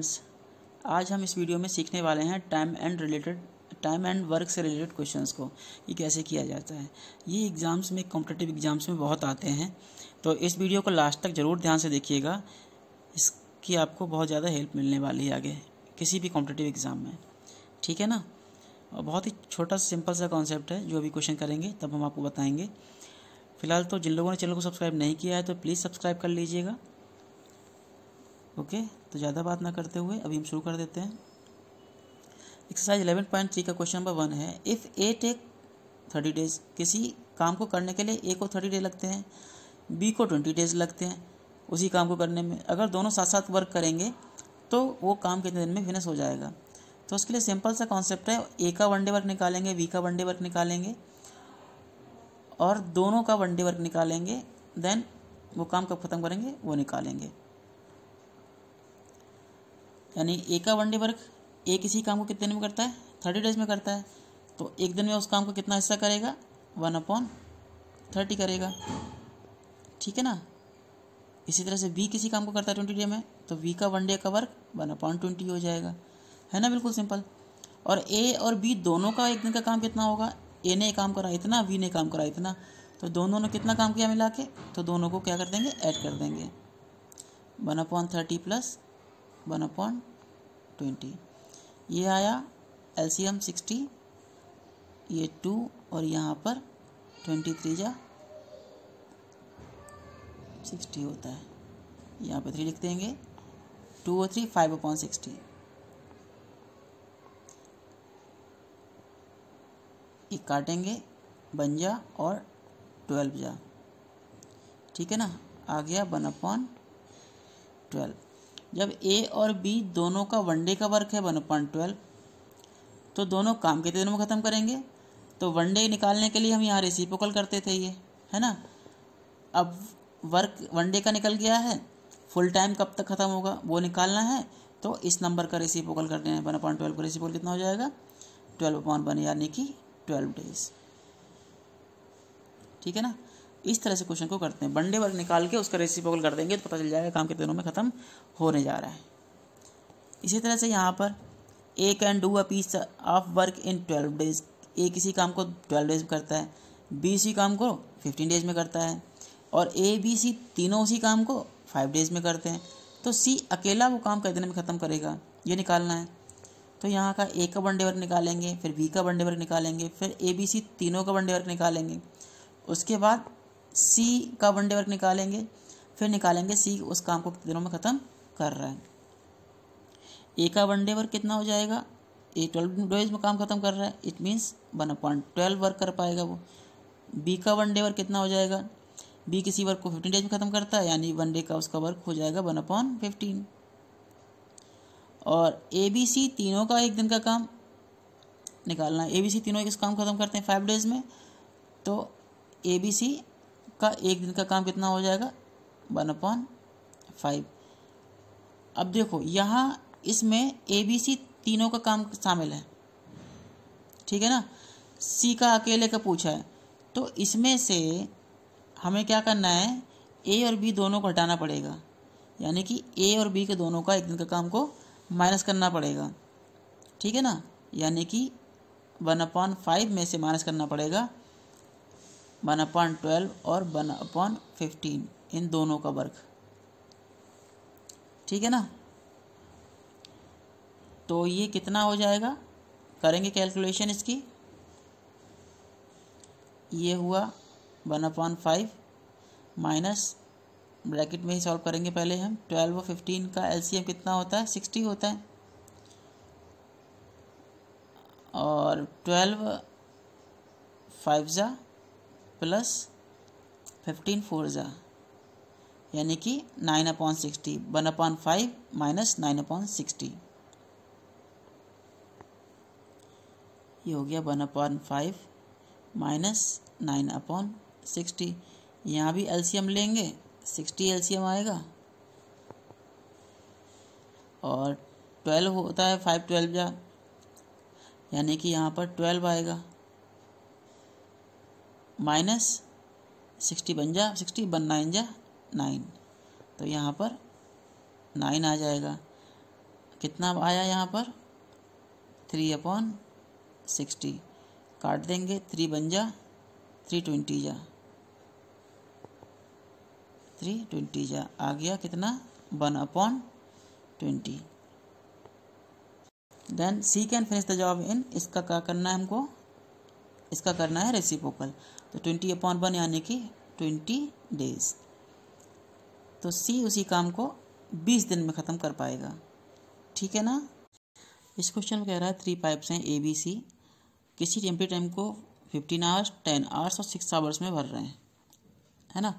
Friends आज हम इस वीडियो में सीखने वाले हैं time and related time and work से रिलेटेड क्वेश्चंस को ये कैसे किया जाता है ये एग्ज़ाम्स में कॉम्पिटेटिव एग्ज़ाम्स में बहुत आते हैं तो इस वीडियो को लास्ट तक ज़रूर ध्यान से देखिएगा इसकी आपको बहुत ज़्यादा हेल्प मिलने वाली है आगे किसी भी कॉम्पिटेटिव एग्ज़ाम में ठीक है ना और बहुत ही छोटा सिंपल सा कॉन्सेप्ट है जो भी क्वेश्चन करेंगे तब हम आपको बताएंगे फिलहाल तो जिन लोगों ने चैनल को सब्सक्राइब नहीं किया है तो प्लीज़ सब्सक्राइब कर लीजिएगा ओके okay? तो ज़्यादा बात ना करते हुए अभी हम शुरू कर देते हैं एक्सरसाइज इलेवन पॉइंट थ्री का क्वेश्चन नंबर वन है if A take thirty days किसी काम को करने के लिए ए को थर्टी डेज लगते हैं बी को ट्वेंटी डेज लगते हैं उसी काम को करने में अगर दोनों साथ साथ वर्क करेंगे तो वो काम कितने दिन में फिनिश हो जाएगा तो उसके लिए सिंपल सा कॉन्सेप्ट है ए का वन डे वर्क निकालेंगे बी का वन डे वर्क निकालेंगे और दोनों का वन डे वर्क निकालेंगे देन वो काम कब ख़त्म करेंगे वो निकालेंगे यानी ए का वन डे वर्क ए किसी काम को कितने दिन में करता है थर्टी डेज में करता है तो एक दिन में उस काम का कितना हिस्सा करेगा वन अपॉन थर्टी करेगा ठीक है ना इसी तरह से बी किसी काम को करता है ट्वेंटी डे में तो वी का वन डे का वर्क वन अपॉन ट्वेंटी हो जाएगा है ना बिल्कुल सिंपल और ए और बी दोनों का एक दिन का काम कितना होगा ए ने काम करा इतना बी ने काम करा इतना तो दोनों ने कितना काम किया मिला के तो दोनों को क्या कर देंगे ऐड कर देंगे one upon thirty plus one upon twenty ये आया एल सी एम सिक्सटी ये टू और यहाँ पर ट्वेंटी थ्री जा सिक्सटी होता है यहाँ पर थ्री लिख देंगे टू और थ्री फाइव अपॉन सिक्सटी ये काटेंगे बन जा और ट्वेल्व जा ठीक है ना आ गया वन अपॉन ट्वेल्व जब ए और बी दोनों का वनडे का वर्क है वन पॉइंट ट्वेल्व तो दोनों काम कितने दिनों में ख़त्म करेंगे तो वनडे निकालने के लिए हम यहाँ रेसिपोकल करते थे ये है ना अब वर्क वनडे का निकल गया है फुल टाइम कब तक ख़त्म होगा वो निकालना है तो इस नंबर का रेसिपोकल कर देना है वन पॉइंट ट्वेल्व का रेसिपोकल कितना हो जाएगा ट्वेल्व पॉइंट वन यानी कि ट्वेल्व डेज ठीक है ना इस तरह से क्वेश्चन को करते हैं वनडे वर्ग निकाल के उसका रेसिप्रोकल कर देंगे तो पता चल जाएगा काम कितने दिनों में ख़त्म होने जा रहा है इसी तरह से यहाँ पर A can do a piece of work in twelve days A किसी काम को ट्वेल्व डेज में करता है बी सी काम को फिफ्टीन डेज में करता है और ए बी सी तीनों उसी काम को फाइव डेज में करते हैं तो सी अकेला वो काम कई दिनों में ख़त्म करेगा ये निकालना है तो यहाँ का ए का वनडे वर्क निकालेंगे फिर बी का वनडे वर्क निकालेंगे फिर ए बी सी तीनों का वनडे वर्क निकालेंगे उसके बाद सी का वन डे वर्क निकालेंगे फिर निकालेंगे सी उस काम को कितने दिनों में ख़त्म कर रहा है ए का वन डे वर्क कितना हो जाएगा ए ट्वेल्व डेज में काम खत्म कर रहा है it means one point twelve work कर पाएगा वो बी का वन डे वर्क कितना हो जाएगा बी किसी वर्क को फिफ्टीन डेज में खत्म करता है यानी वन डे का उसका वर्क हो जाएगा वन अपॉन फिफ्टीन और ए बी सी तीनों का एक दिन का काम निकालना है ए बी सी तीनों एक काम खत्म करते हैं फाइव डेज में तो ए बी सी का एक दिन का काम कितना हो जाएगा वन अपॉन फाइव अब देखो यहाँ इसमें ए बी सी तीनों का काम शामिल है ठीक है ना सी का अकेले का पूछा है तो इसमें से हमें क्या करना है ए और बी दोनों को हटाना पड़ेगा यानी कि ए और बी के दोनों का एक दिन का काम को माइनस करना पड़ेगा ठीक है ना यानी कि वन अपॉन फाइव में से माइनस करना पड़ेगा वन अपॉन ट्वेल्व और वन अपॉन फिफ्टीन इन दोनों का वर्ग ठीक है ना तो ये कितना हो जाएगा करेंगे कैलकुलेशन इसकी ये हुआ one upon five minus bracket में ही सॉल्व करेंगे पहले हम ट्वेल्व और फिफ्टीन का एलसीएम कितना होता है सिक्सटी होता है और ट्वेल्व फाइव ज़ा प्लस फिफ्टीन फोर ज़ा यानी कि nine upon sixty one upon five minus nine upon sixty ये हो गया one upon five minus nine upon sixty यहाँ भी एलसीएम लेंगे सिक्सटी एलसीएम आएगा और ट्वेल्व होता है फाइव ट्वेल्व जा यानी कि यहाँ पर ट्वेल्व आएगा माइनस सिक्सटी बन जा सिक्सटी बन नाइन जा नाइन तो यहाँ पर नाइन आ जाएगा कितना आया यहाँ पर थ्री अपॉन सिक्सटी काट देंगे थ्री बन जा थ्री ट्वेंटी जा थ्री ट्वेंटी जा आ गया कितना one upon twenty then C can finish the job in इसका क्या करना है हमको इसका करना है रेसिपोकल तो ट्वेंटी अपॉन वन यानी कि ट्वेंटी डेज तो सी उसी काम को बीस दिन में ख़त्म कर पाएगा ठीक है ना इस क्वेश्चन में कह रहा है थ्री पाइप्स हैं ए बी सी किसी एम्प्टी टाइम को फिफ्टीन आवर्स टेन आवर्स और सिक्स आवर्स में भर रहे हैं है ना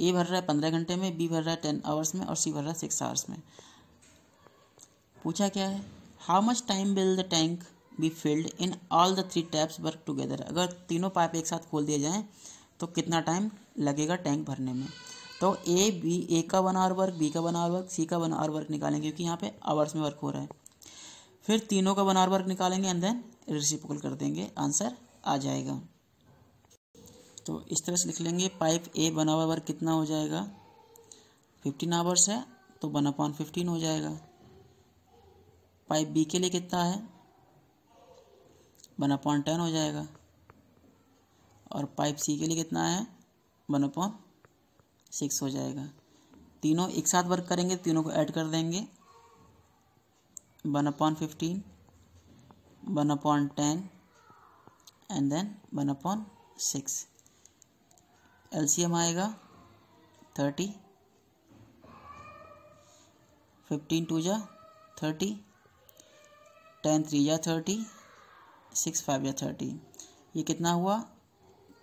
ए भर रहा है पंद्रह घंटे में बी भर रहा है टेन आवर्स में और सी भर रहा है सिक्स आवर्स में पूछा क्या है how much time will the tank be filled in all the three taps work together अगर तीनों पाइप एक साथ खोल दिए जाएँ तो कितना टाइम लगेगा टैंक भरने में तो ए बी ए का वन आवर वर्क बी का वन आवर वर्क सी का वन आवर वर्क निकालेंगे क्योंकि यहाँ पे आवर्स में वर्क हो रहा है फिर तीनों का वन आवर वर्क निकालेंगे एंड देन रिसिपल कर देंगे आंसर आ जाएगा तो इस तरह से लिख लेंगे pipe A one hour work कितना हो जाएगा फिफ्टीन आवर्स है तो वन अपॉन फिफ्टीन हो जाएगा पाइप बी के लिए कितना है वन अपॉन टेन हो जाएगा और पाइप सी के लिए कितना है वन अपॉन सिक्स हो जाएगा तीनों एक साथ वर्क करेंगे तीनों को ऐड कर देंगे one upon fifteen one upon ten and then one upon six M आएगा थर्टी फिफ्टीन टू जा थर्टी टेन थ्री जा थर्टी सिक्स फाइव या थर्टी ये कितना हुआ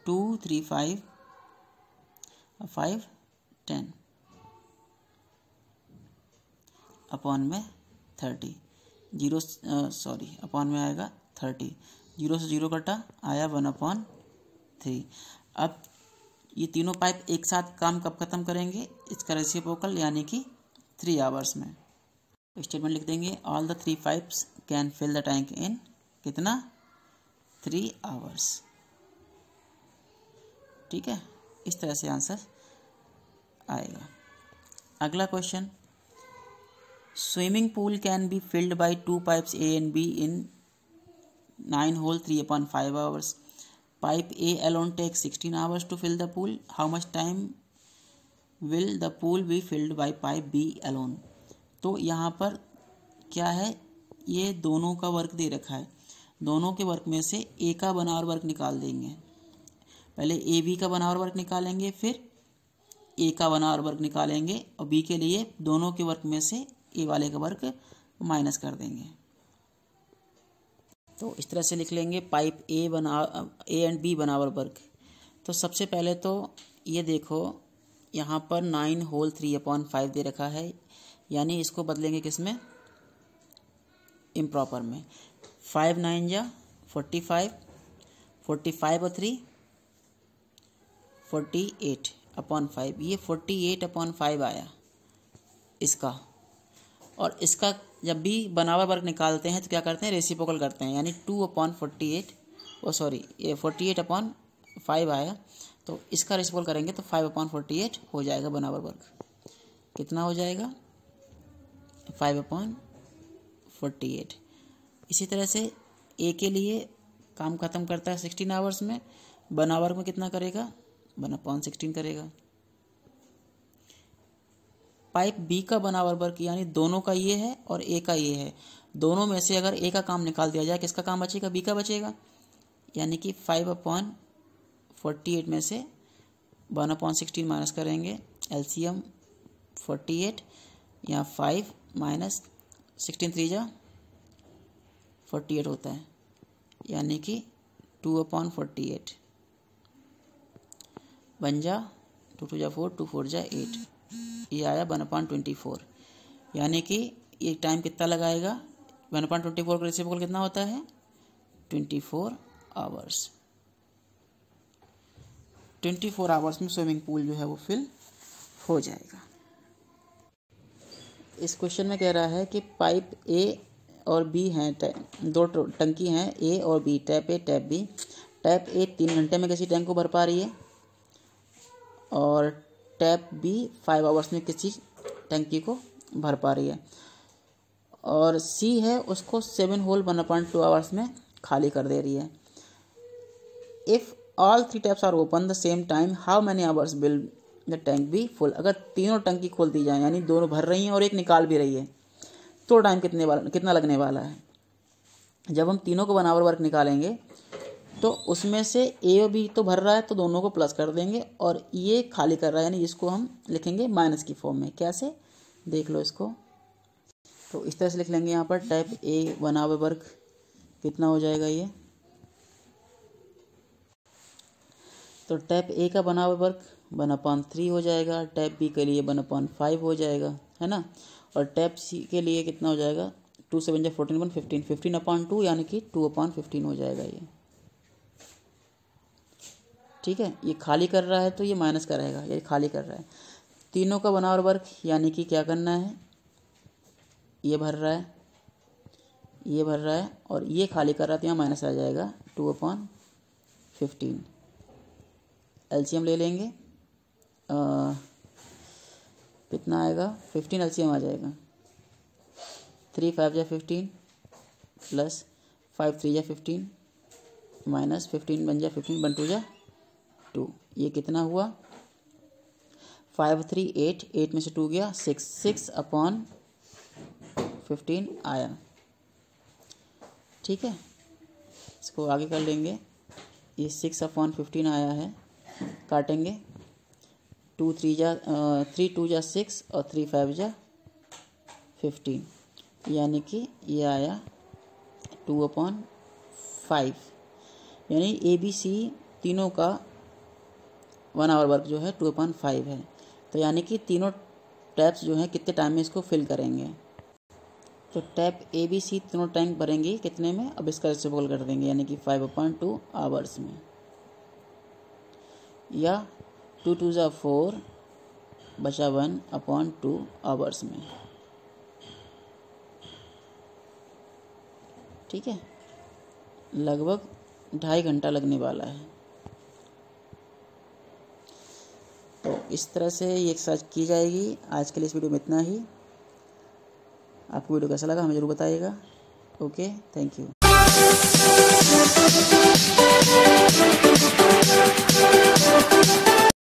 two three five five ten upon में थर्टी जीरो सॉरी अपॉन में आएगा थर्टी जीरो से जीरो कटा आया वन अपॉन थ्री अब ये तीनों पाइप एक साथ काम कब खत्म करेंगे इसका पोकल यानी कि थ्री आवर्स में स्टेटमेंट लिख देंगे all the three pipes can fill the tank in कितना थ्री आवर्स ठीक है इस तरह से आंसर आएगा अगला question swimming pool can be filled by two pipes A and B in nine whole three upon five hours pipe A alone take sixteen hours to fill the pool how much time will the pool be filled by pipe B alone तो यहाँ पर क्या है ये दोनों का work दे रखा है दोनों के वर्क में से ए का बनावर वर्क निकाल देंगे पहले ए बी का बनावर वर्क निकालेंगे फिर ए का बनावर वर्क निकालेंगे और बी के लिए दोनों के वर्क में से ए वाले का वर्क माइनस कर देंगे तो इस तरह से लिख लेंगे पाइप ए बना ए एंड बी बनावर वर्क तो सबसे पहले तो ये देखो यहाँ पर nine whole three upon five दे रखा है यानी इसको बदलेंगे किस में इम्प्रॉपर में फाइव नाइन जा फोर्टी फाइव फोर्टी फाइव और three forty eight upon five ये फोर्टी एट अपॉन फाइव आया इसका और इसका जब भी बनावा वर्ग निकालते हैं तो क्या करते हैं रेसिपोकल करते हैं यानी two upon forty eight oh sorry ये फोर्टी एट अपॉन फाइव आया तो इसका रेसिपोकल करेंगे तो फाइव अपॉन फोर्टी एट हो जाएगा बनावा वर्ग कितना हो जाएगा फाइव अपॉन फोर्टी एट इसी तरह से ए के लिए काम खत्म करता है सिक्सटीन आवर्स में वन आवर में कितना करेगा वन अपॉन सिक्सटीन करेगा पाइप बी का वन आवर वर्क यानी दोनों का ये है और ए का ये है दोनों में से अगर ए का काम निकाल दिया जाए किसका काम बचेगा बी का बचेगा यानी कि फाइव अपॉन फोर्टी एट में से वन अपॉन सिक्सटीन माइनस करेंगे एलसीएम फोर्टी एट या फाइव माइनस सिक्सटीन थ्री जा फोर्टी एट होता है यानी कि टू अपॉन फोर्टी एट बन जा टू टू जा फोर टू फोर जा एट ये आया वन अपॉन ट्वेंटी फोर यानी कि ये टाइम कितना लगाएगा वन अपॉन ट्वेंटी फोर का रेसिप्रोकल कितना होता है twenty four hours twenty four hours में स्विमिंग पूल जो है वो फिल हो जाएगा इस क्वेश्चन में कह रहा है कि पाइप ए और बी हैं दो टंकी हैं ए और B tap A tap B tap A तीन घंटे में किसी टैंक को भर पा रही है और टैप बी फाइव आवर्स में किसी टंकी को भर पा रही है और सी है उसको seven whole one point two hours में खाली कर दे रही है if all three taps are open the same time how many hours will the tank be full अगर तीनों टंकी खोल दी जाए यानी दोनों भर रही हैं और एक निकाल भी रही है तो टाइम कितने वाला कितना लगने वाला है जब हम तीनों को बनावर वर्क निकालेंगे तो उसमें से ए और बी तो भर रहा है तो दोनों को प्लस कर देंगे और ये खाली कर रहा है यानी इसको हम लिखेंगे माइनस की फॉर्म में कैसे देख लो इसको तो इस तरह से लिख लेंगे यहाँ पर टाइप ए बनावर वर्क कितना हो जाएगा ये तो टाइप ए का बना हुआ वर्क वन अपॉन थ्री हो जाएगा टाइप बी के लिए वन अपॉन फाइव हो जाएगा है ना और टैप सी के लिए कितना हो जाएगा टू सेवन जै fourteen one fifteen fifteen upon two यानी कि टू अपॉन फिफ्टीन हो जाएगा ये ठीक है ये खाली कर रहा है तो ये माइनस का रहेगा ये खाली कर रहा है तीनों का बनावर वर्क यानी कि क्या करना है ये भर रहा है ये भर रहा है और ये खाली कर रहा है तो यहाँ माइनस आ जाएगा टू अपॉन फिफ्टीन एल्शियम ले लेंगे आ, कितना आएगा फिफ्टीन एलसीएम आ जाएगा थ्री फाइव या फिफ्टीन प्लस फाइव थ्री या फिफ्टीन माइनस फिफ्टीन बन जा फिफ्टीन बन टू जा टू ये कितना हुआ फाइव थ्री एट एट में से टू गया सिक्स सिक्स अपॉन फिफ्टीन आया ठीक है इसको आगे कर लेंगे ये सिक्स अपॉन फिफ्टीन आया है काटेंगे टू थ्री जा थ्री टू जा सिक्स और थ्री फाइव जा फिफ्टीन यानी कि ये आया टू अपॉन फाइव यानी ए बी सी तीनों का वन आवर वर्क जो है टू अपॉन फाइव है तो यानी कि तीनों टैप्स जो हैं कितने टाइम में इसको फिल करेंगे तो टैप ए बी सी तीनों टाइम भरेंगे कितने में अब इसका रिसेबल कर देंगे यानी कि फाइव अपॉइंट टू आवर्स में या टू टू ज़ा फोर बचा वन अपॉन टू आवर्स में ठीक है लगभग ढाई घंटा लगने वाला है तो इस तरह से ये एक्सरसाइज की जाएगी आज के लिए इस वीडियो में इतना ही आपको वीडियो कैसा लगा हमें ज़रूर बताइएगा ओके थैंक यू